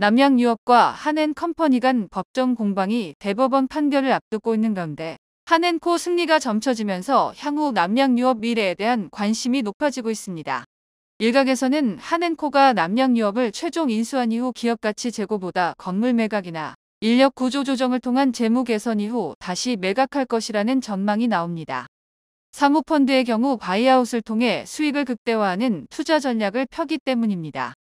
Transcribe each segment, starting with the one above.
남양유업과 한앤컴퍼니 간 법정 공방이 대법원 판결을 앞두고 있는 가운데 한앤코 승리가 점쳐지면서 향후 남양유업 미래에 대한 관심이 높아지고 있습니다. 일각에서는 한앤코가 남양유업을 최종 인수한 이후 기업가치 재고보다 건물 매각이나 인력 구조 조정을 통한 재무 개선 이후 다시 매각할 것이라는 전망이 나옵니다. 사모펀드의 경우 바이아웃을 통해 수익을 극대화하는 투자 전략을 펴기 때문입니다.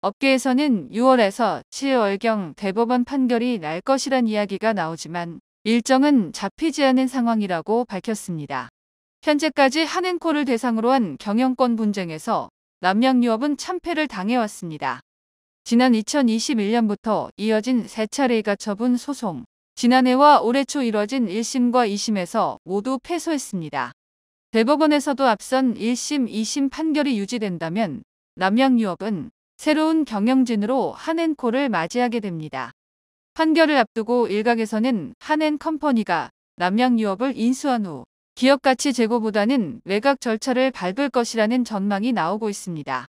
업계에서는 6월에서 7월경 대법원 판결이 날 것이란 이야기가 나오지만 일정은 잡히지 않은 상황이라고 밝혔습니다. 현재까지 한앤코를 대상으로 한 경영권 분쟁에서 남양유업은 참패를 당해왔습니다. 지난 2021년부터 이어진 세 차례가 처분 소송, 지난해와 올해 초 이뤄진 1심과 2심에서 모두 패소했습니다. 대법원에서도 앞선 1심, 2심 판결이 유지된다면 남양유업은 새로운 경영진으로 한앤코를 맞이하게 됩니다. 판결을 앞두고 일각에서는 한앤컴퍼니가 남양유업을 인수한 후 기업 가치 제고보다는 외곽 절차를 밟을 것이라는 전망이 나오고 있습니다.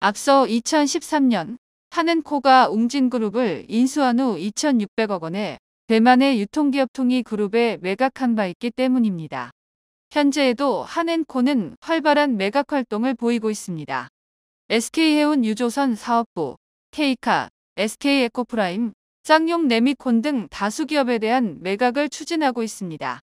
앞서 2013년 한앤코가 웅진그룹을 인수한 후 2,600억 원에 대만의 유통기업 통이 그룹에 매각한 바 있기 때문입니다. 현재에도 한앤코는 활발한 매각 활동을 보이고 있습니다. SK해운 유조선 사업부, 케이카, SK에코프라임, 짱용네미콘등 다수 기업에 대한 매각을 추진하고 있습니다.